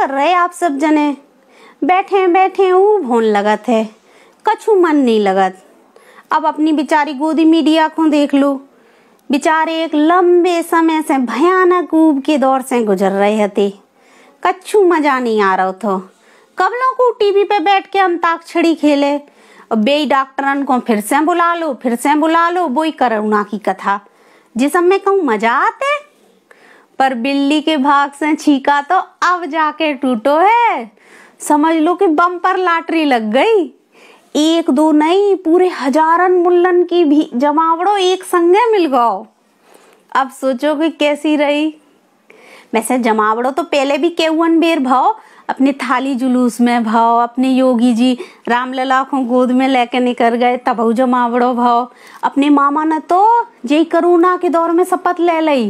कर रहे आप सब जने बैठे बैठे ऊ भोन लगत है कछु मन नहीं लगत अब अपनी बिचारी गोदी मीडिया को देख लो बिचारे एक लंबे समय से भयानक ऊब के दौर से गुजर रहे थे कछु मजा नहीं आ रहा था कब लोग टीवी पे बैठ के अंताक्षरी खेले और बे डॉक्टरन को फिर से बुला लो फिर से बुला लो वो ही करुणा की कथा जिसमें कहूँ मजा आते पर बिल्ली के भाग से छीका तो अब जाके टूटो है समझ लो कि बम्पर लाटरी लग गई एक दो नहीं पूरे हजारन मुल्लन की भी जमावड़ो एक संगे मिल गओ अब सोचो कि कैसी रही वैसे जमावड़ो तो पहले भी केवन बेर भाव अपने थाली जुलूस में भाव अपने योगी जी रामलला को गोद में लेके निकल गए तबहु जमावड़ो भाव अपने मामा न तो जय करुणा के दौर में शपथ ले लई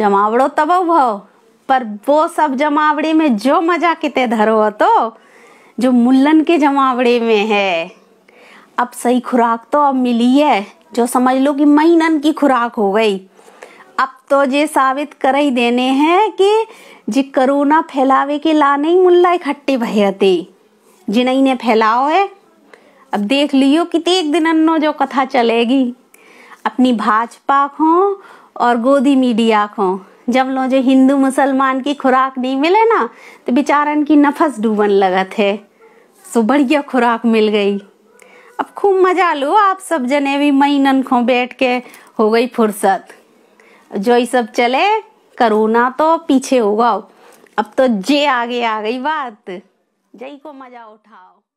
जमावड़ो तबहु भाव पर वो सब जमावड़े में जो मजा किते धरो तो जो मुल्लन के जमावड़े में है अब सही खुराक तो अब मिली है जो समझ लो कि महीनन की खुराक हो गई अब तो जे साबित कर ही देने हैं कि जी करोना फैलावे के लाने ही मुल्ला इकट्ठे भयते जिन्हें ने फैलाओ है अब देख लियो एक दिन अन्नो जो कथा चलेगी अपनी भाजपा को और गोदी मीडिया को जब लो जो हिंदू मुसलमान की खुराक नहीं मिले ना तो बेचारन की नफस डूबन लगत है सो बढ़िया खुराक मिल गई अब खूब मजा लो आप सब जने भी मई नन खो बैठ के हो गई फुर्सत जो ही सब चले करोना तो पीछे होगा अब तो जे आगे आ गई बात जय को मजा उठाओ